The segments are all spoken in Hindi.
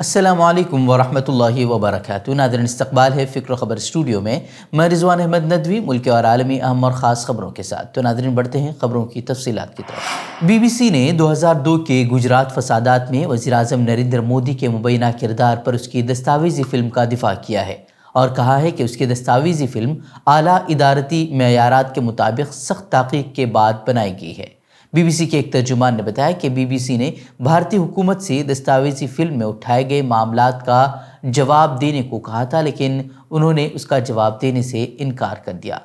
असलम वरहमल वबरक नादरन इस्तबाल है फ़िक्र ख़बर स्टूडियो में मैं रिजवान अहमद नदवी मुल्क और आलमी अहम और ख़ास खबरों के साथ तो नादरन बढ़ते हैं खबरों की तफसीत की तरफ बी बी सी ने दो हज़ार दो के गुजरात फसादात में वज़ी अजम नरेंद्र मोदी के मुबैना किरदार पर उसकी दस्तावेज़ी फ़िल्म का दिफा किया है और कहा है कि उसकी दस्तावेज़ी फ़िल्म अली इदारती मैारात के मुताबिक सख्त तहकीक के बाद बनाई गई है बीबीसी के एक तर्जुमान ने बताया कि बीबीसी ने भारतीय हुकूमत से दस्तावेजी फिल्म में उठाए गए मामला का जवाब देने को कहा था लेकिन उन्होंने उसका जवाब देने से इनकार कर दिया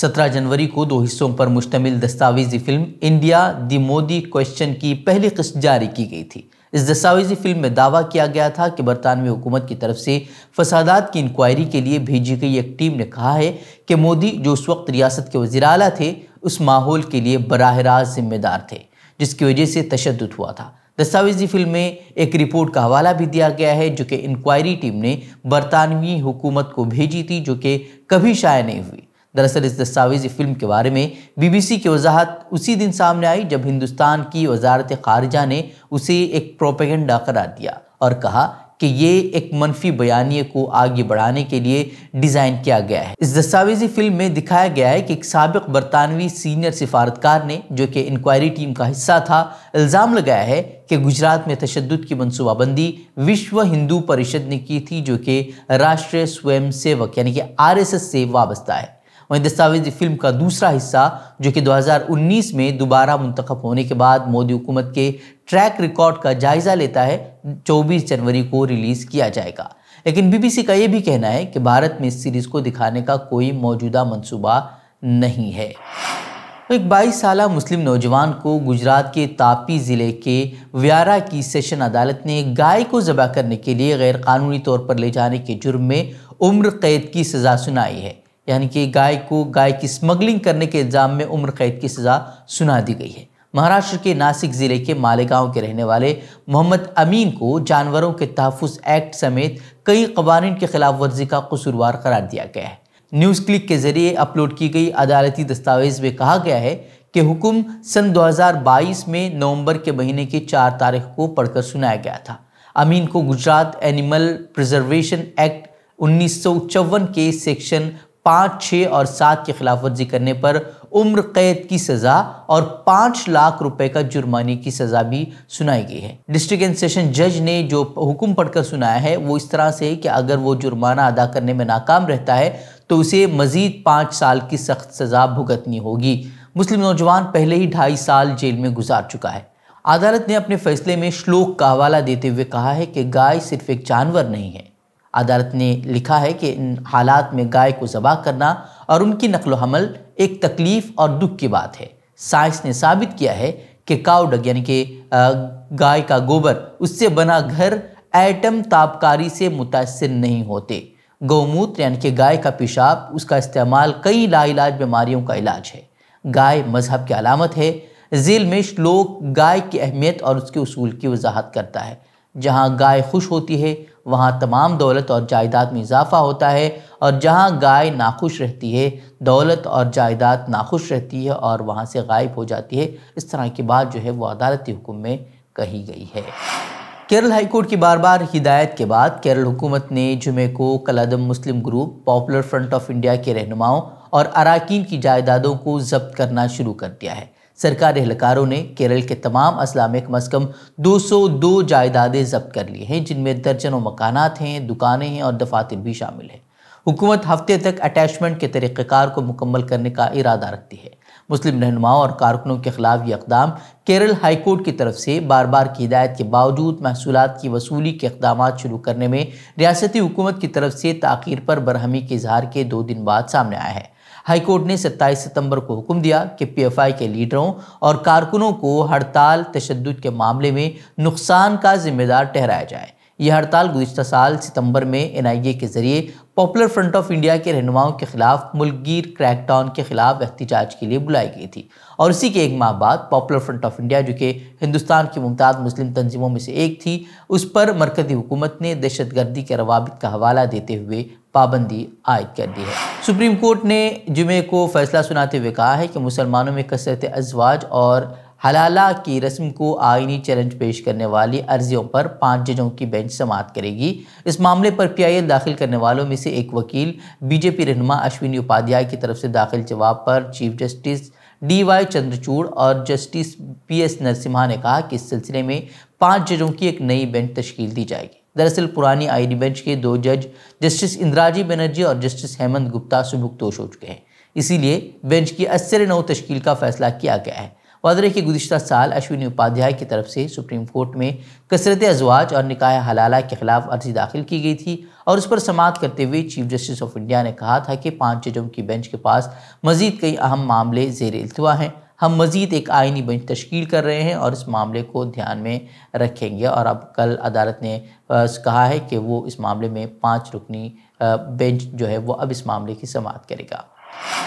सत्रह जनवरी को दो हिस्सों पर मुश्तमिल दस्तावेजी film India the Modi question की पहली किस्त जारी की गई थी इस दस्तावेजी फिल्म में दावा किया गया था कि बरतानवी हुकूमत की तरफ से फसादात की इंक्वायरी के लिए भेजी गई एक टीम ने कहा है कि मोदी जो उस वक्त रियासत के वजीर अला थे उस माहौल के लिए बरह रास्त जिम्मेदार थे जिसकी वजह से तशद हुआ था दस्तावेजी फिल्म में एक रिपोर्ट का हवाला भी दिया गया है जो कि इंक्वायरी टीम ने बरतानवी हुकूमत को भेजी थी जो कि कभी शाया नहीं हुई दरअसल इस दस्तावेजी फिल्म के बारे में बीबीसी की वजाहत उसी दिन सामने आई जब हिंदुस्तान की वजारत खारजा ने उसे एक प्रोपेगेंडा करार दिया और कहा कि ये एक मनफी बयानी को आगे बढ़ाने के लिए डिज़ाइन किया गया है इस दस्तावेजी फिल्म में दिखाया गया है कि एक सबक बरतानवी सीनियर सिफारतकार ने जो कि इंक्वायरी टीम का हिस्सा था इल्ज़ाम लगाया है कि गुजरात में तशद की मनसूबाबंदी विश्व हिंदू परिषद ने की थी जो कि राष्ट्रीय स्वयं सेवक यानी कि आर एस एस से वाबस्ता है वहीं दस्तावेजी फिल्म का दूसरा हिस्सा जो कि 2019 में दोबारा मुंतखब होने के बाद मोदी हुकूमत के ट्रैक रिकॉर्ड का जायज़ा लेता है 24 जनवरी को रिलीज़ किया जाएगा लेकिन बीबीसी का यह भी कहना है कि भारत में इस सीरीज़ को दिखाने का कोई मौजूदा मनसूबा नहीं है तो एक 22 साल मुस्लिम नौजवान को गुजरात के तापी ज़िले के व्यारा की सेशन अदालत ने गाय को ज़बा करने के लिए गैरकानूनी तौर पर ले जाने के जुर्म में उम्र कैद की सज़ा सुनाई है यानी कि गाय को गाय की स्मगलिंग करने के इल्ज़ाम में उम्र कैद की सज़ा सुना दी गई है महाराष्ट्र के नासिक ज़िले के मालेगांव के रहने वाले मोहम्मद अमीन को जानवरों के तहफ़ एक्ट समेत कई कवानीन के खिलाफ वर्जी का कसूरवार करार दिया गया है न्यूज़ क्लिक के ज़रिए अपलोड की गई अदालती दस्तावेज़ में कहा गया है कि हुक्म सन 2022 में नवंबर के महीने की चार तारीख को पढ़कर सुनाया गया था अमीन को गुजरात एनिमल प्रिजर्वेशन एक्ट उन्नीस के सेक्शन पाँच छः और सात की खिलाफ वर्जी करने पर उम्र कैद की सज़ा और पाँच लाख रुपए का जुर्माने की सज़ा भी सुनाई गई है डिस्ट्रिक्ट एंड सेशन जज ने जो हुक्म पढ़कर सुनाया है वो इस तरह से है कि अगर वो जुर्माना अदा करने में नाकाम रहता है तो उसे मज़ीद पाँच साल की सख्त सज़ा भुगतनी होगी मुस्लिम नौजवान पहले ही ढाई साल जेल में गुजार चुका है अदालत ने अपने फैसले में श्लोक का हवाला देते हुए कहा है कि गाय सिर्फ एक जानवर नहीं है अदालत ने लिखा है कि इन हालात में गाय को जबा करना और उनकी नकल हमल एक तकलीफ़ और दुख की बात है साइंस ने साबित किया है कि काउडग यानी कि गाय का गोबर उससे बना घर एटम तापकारी से मुतासर नहीं होते गौमूत्र यानी कि गाय का पेशाब उसका इस्तेमाल कई लाइलाज बीमारियों का इलाज है गाय मजहब की अलामत है झील में श्लोक गाय की अहमियत और उसके उसूल की वजाहत करता है जहाँ गाय खुश होती है वहाँ तमाम दौलत और जायदाद में इजाफा होता है और जहाँ गाय नाखुश रहती है दौलत और जायदाद नाखुश रहती है और वहाँ से गायब हो जाती है इस तरह की बात जो है वो अदालती हुकुम में कही गई है केरल हाईकोर्ट की बार बार हिदायत के बाद केरल हुकूमत ने जुमे को कलादम मुस्लिम group Popular Front of India के रहनुमाओं और अरकान की जायदादों को जब्त करना शुरू कर दिया है सरकारी एहलकारों ने केरल के तमाम असला में कम अज़ कम दो सौ दो जायदादें जब्त कर ली हैं जिनमें दर्जनों मकानात हैं दुकानें हैं और दफातर भी शामिल हैं हुकूमत हफ्ते तक अटैचमेंट के तरीक़ार को मुकम्मल करने का इरादा रखती है मुस्लिम रहनुमाओं और कारकुनों के खिलाफ ये अकदाम केरल हाईकोर्ट की तरफ से बार बार की हिदायत के बावजूद महसूल की वसूली के इकदाम शुरू करने में रियासती हुकूमत की तरफ से ताखिर पर बरहमी के इजहार के दो दिन बाद सामने आया है हाईकोर्ट ने 27 सितंबर को हुक्म दिया कि पीएफआई के लीडरों और कारकुनों को हड़ताल तशद के मामले में नुकसान का जिम्मेदार ठहराया जाए यह हड़ताल गुजत साल सितंबर में एन के जरिए पॉपुलर फ्रंट ऑफ इंडिया के रहनुमाओं के खिलाफ मुलगीर क्रैकडाउन के खिलाफ एहतजाज के लिए बुलाई गई थी और इसी के एक माह बाद पॉपुलर फ्रंट ऑफ इंडिया जो कि हिंदुस्तान की मुमताज़ मुस्लिम तंजीमों में से एक थी उस पर मरकजी हुकूमत ने दहशत गर्दी के रवाबित का हवाला देते हुए पाबंदी आयद कर दी है सुप्रीम कोर्ट ने जुमे को फैसला सुनाते हुए कहा है कि मुसलमानों में कसरत अजवाज और हलाला की रस्म को आइनी चैलेंज पेश करने वाली अर्जियों पर पाँच जजों की बेंच समात करेगी इस मामले पर पीआईएल दाखिल करने वालों में से एक वकील बीजेपी रहनुमा अश्विनी उपाध्याय की तरफ से दाखिल जवाब पर chief justice D Y Chandrachud और जस्टिस पी एस नरसिम्हा ने कहा कि इस सिलसिले में पाँच जजों की एक नई बेंच तश्ल दी जाएगी दरअसल पुरानी डी बेंच के दो जज जस्टिस इंद्राजी बनर्जी और जस्टिस हेमंत गुप्ता सुबुकतोश हो चुके हैं इसीलिए बेंच की अस्सर नौ तश्कील का फैसला किया गया है वादर के गुजशत साल अश्विनी उपाध्याय की तरफ से सुप्रीम कोर्ट में कसरत अजवाज और निकाय हलाला के खिलाफ अर्जी दाखिल की गई थी और उस पर समात करते हुए चीफ जस्टिस ऑफ इंडिया ने कहा था कि पाँच जजों की बेंच के पास मजीद कई अहम मामले जेर अल्तवा हैं हम मज़ीद एक आइनी बेंच तश्कील कर रहे हैं और इस मामले को ध्यान में रखेंगे और अब कल अदालत ने कहा है कि वो इस मामले में पाँच रुकनी बेंच जो है वो अब इस मामले की समाप्त करेगा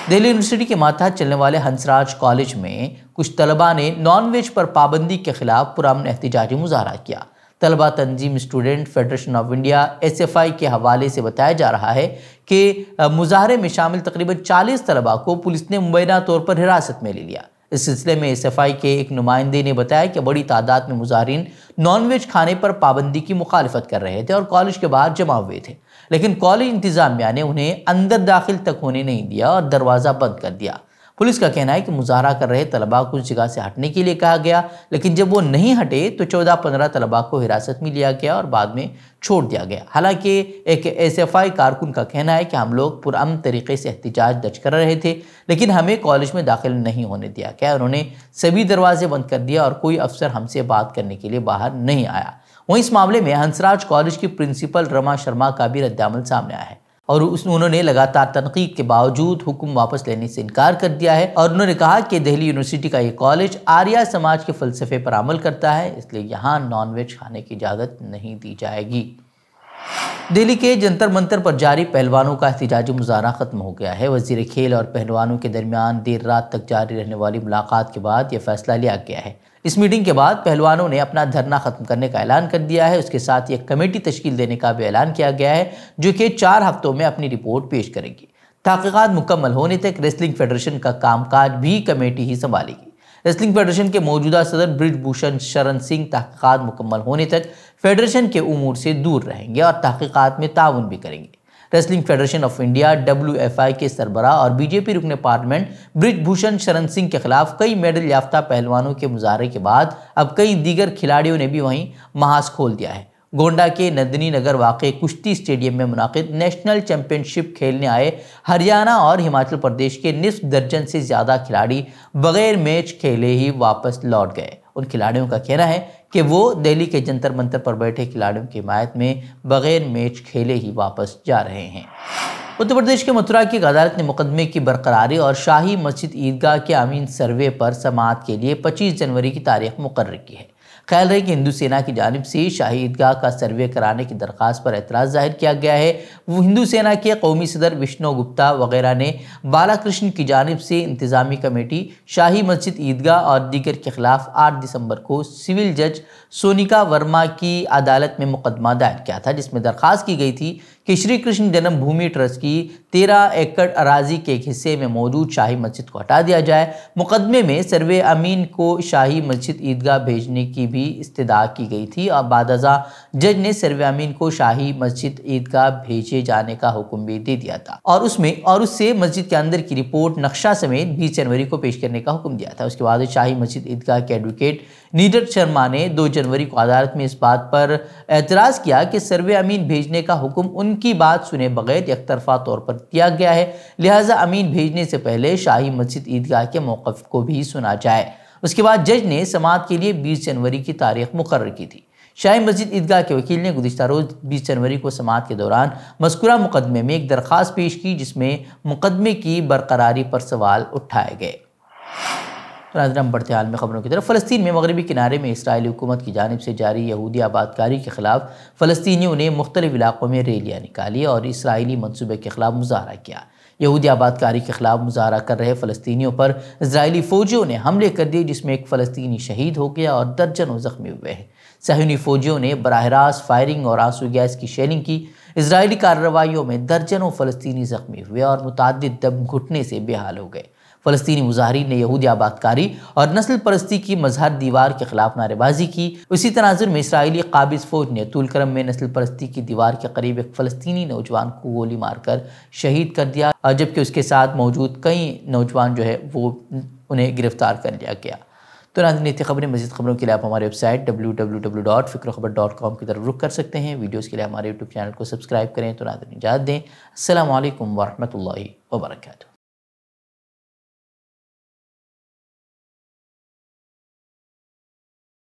दिल्ली यूनिवर्सिटी के माथा चलने वाले हंसराज कॉलेज में कुछ तलबा ने नॉन वेज पर पाबंदी के खिलाफ पुरान एहतजाजी मुजाहरा किया तलबा तंजीम student federation of India S F I के हवाले से बताया जा रहा है कि मुजाहरे में शामिल तकरीबन चालीस तलबा को पुलिस ने मुबैना तौर पर हिरासत में ले लिया इस सिलसिले में एस एफ आई के एक नुमाइंदे ने बताया कि बड़ी तादाद में मुजाहन नॉनवेज खाने पर पाबंदी की मुखालफत कर रहे थे और कॉलेज के बाहर जमा हुए थे लेकिन कॉलेज इंतज़ामिया ने उन्हें अंदर दाखिल तक होने नहीं दिया और दरवाज़ा बंद कर दिया पुलिस का कहना है कि मुजाहरा कर रहे तलबा को उस जगह से हटने के लिए कहा गया लेकिन जब वो नहीं हटे तो चौदह पंद्रह तलबा को हिरासत में लिया गया और बाद में छोड़ दिया गया हालांकि एक एस एफ आई कारकुन का कहना है कि हम लोग पुरम तरीके से एहतजाज दर्ज कर रहे थे लेकिन हमें कॉलेज में दाखिल नहीं होने दिया गया उन्होंने सभी दरवाजे बंद कर दिया और कोई अफसर हमसे बात करने के लिए बाहर नहीं आया वहीं इस मामले में हंसराज कॉलेज की प्रिंसिपल रमा शर्मा का भी रद्दमल सामने आया है और उस उन्होंने लगातार तनकीद के बावजूद हुक्म वापस लेने से इनकार कर दिया है और उन्होंने कहा कि दिल्ली यूनिवर्सिटी का ये कॉलेज आर्या समाज के फलसफे पर अमल करता है इसलिए यहाँ नॉनवेज खाने की इजाज़त नहीं दी जाएगी दिल्ली के जंतर मंतर पर जारी पहलवानों का एहतजाजी मुजाहरा ख़त्म हो गया है वजीर खेल और पहलवानों के दरमियान देर रात तक जारी रहने वाली मुलाकात के बाद यह फैसला लिया गया है इस मीटिंग के बाद पहलवानों ने अपना धरना खत्म करने का ऐलान कर दिया है उसके साथ ही एक कमेटी तश्कील देने का भी ऐलान किया गया है जो कि चार हफ्तों में अपनी रिपोर्ट पेश करेगी तहकीक़ात मुकम्मल होने तक रेसलिंग फेडरेशन का कामकाज भी कमेटी ही संभालेगी रेसलिंग फेडरेशन के मौजूदा सदर ब्रिजभूषण शरण सिंह तहकीक़ात मुकम्मल होने तक फेडरेशन के उमूर से दूर रहेंगे और तहकीक़ात में ताउन भी करेंगे wrestling federation of India W के सरबरा और बीजेपी रुकने पार्लियामेंट ब्रिजभूषण शरण सिंह के खिलाफ कई मेडल याफ्ता पहलवानों के मुजाहरे के बाद अब कई दीगर खिलाड़ियों ने भी वहीं महाज खोल दिया है गोंडा के नंदनी नगर वाक़ कुश्ती स्टेडियम में मुनद नेशनल चैंपियनशिप खेलने आए हरियाणा और हिमाचल प्रदेश के निसफ दर्जन से ज़्यादा खिलाड़ी बगैर मैच खेले ही वापस लौट गए उन खिलाड़ियों का कहना है कि वो दिल्ली के जंतर मंतर पर बैठे खिलाड़ियों की हिमायत में बगैर मैच खेले ही वापस जा रहे हैं उत्तर प्रदेश के मथुरा की अदालत ने मुकदमे की बरकरारी और शाही मस्जिद ईदगाह के अमीन सर्वे पर समात के लिए 25 जनवरी की तारीख मुकर की है ख्याल रहे कि हिंदू सेना की जानब से शाही ईदगाह का सर्वे कराने की दरख्वास्त पर एतराज़ जाहिर किया गया है वो हिंदू सेना के कौमी सदर विष्णु गुप्ता वगैरह ने बाला कृष्ण की जानब से इंतज़ामी कमेटी शाही मस्जिद ईदगाह और दीगर के खिलाफ आठ दिसंबर को सिविल जज सोनिका वर्मा की अदालत में मुकदमा दायर किया था जिसमें दरख्वास्त की गई थी कि श्री कृष्ण जन्मभूमि ट्रस्ट की तेरह एकड़ अराजी के एक हिस्से में मौजूद शाही मस्जिद को हटा दिया जाए मुकदमे में सर्वे अमीन को शाही मस्जिद ईदगाह भेजने की भी इस्तदा की गई थी और बादजा जज ने सर्वे अमीन को शाही मस्जिद ईदगाह भेजे जाने का हुक्म भी दे दिया था और उसमें और उससे मस्जिद के अंदर की रिपोर्ट नक्शा समेत बीस जनवरी को पेश करने का हुक्म दिया था उसके बाद शाही मस्जिद ईदगाह के एडवोकेट नीरज शर्मा ने दो जनवरी को अदालत में इस बात पर एतराज़ किया कि सर्वे अमीन भेजने का हुक्म उनकी बात सुने बगैर एक तरफा तौर पर किया गया है लिहाजा अमीन भेजने से पहले शाही मस्जिद ईदगाह के मौक़ को भी सुना जाए उसके बाद जज ने समात के लिए बीस जनवरी की तारीख मुकर की थी शाही मस्जिद ईदगाह के वकील ने गुजशत रोज़ बीस जनवरी को समात के दौरान मस्कुरा मुकदमे में एक दरख्वास्त पेश की जिसमें मुकदमे की बरकरारी पर सवाल उठाए गए नाजरम बढ़ते हाल में ख़बरों की तरफ फ़लस्तीन में मगरबी किनारे में इसराइली हुकूमत की जानब से जारी यहूदी आबादकारी के ख़िलाफ़ फ़लस्तियों ने मुख्तलिफ़ इलाक़ों में रैलियाँ निकाली और इसराइली मनसूबे के ख़िलाफ़ मुजाहरा किया यहूदी आबादकारी के खिलाफ मुजाहरा कर रहे फलस्तियों पर इसराइली फ़ौजियों ने हमले कर दिए जिसमें एक फलस्तनी शहीद हो गया और दर्जनों ज़ख्मी हुए हैं सहनी फ़ौजियों ने बरह रास्त फायरिंग और आंसू गैस की शेलिंग की इसराइली कार्रवाई में दर्जनों फ़लस्तनी ज़ख्मी हुए और मुतद दम घुटने से बेहाल हो गए फलस्तनी मुजाहरीन ने यहूदी आबादकारी और नस्ल परस्ती की मजहर दीवार के खिलाफ नारेबाजी की उसी तनाजर में इसराइली काबिज फौज ने तुलकरम में नस्ल परस्ती की दीवार के करीब एक फलस्तनी नौजवान को गोली मारकर शहीद कर दिया और जबकि उसके साथ मौजूद कई नौजवान जो है वो उन्हें गिरफ्तार कर लिया गया तो नाजन खबरें मजीद खबरों के लिए आप हमारे website W W W dot Fikr Khabar dot com की तरफ रुख कर सकते हैं वीडियोज़ के लिए हमारे यूट्यूब चैनल को सब्सक्राइब करें तो नाजन इजाद दें असल वरहमल वर्का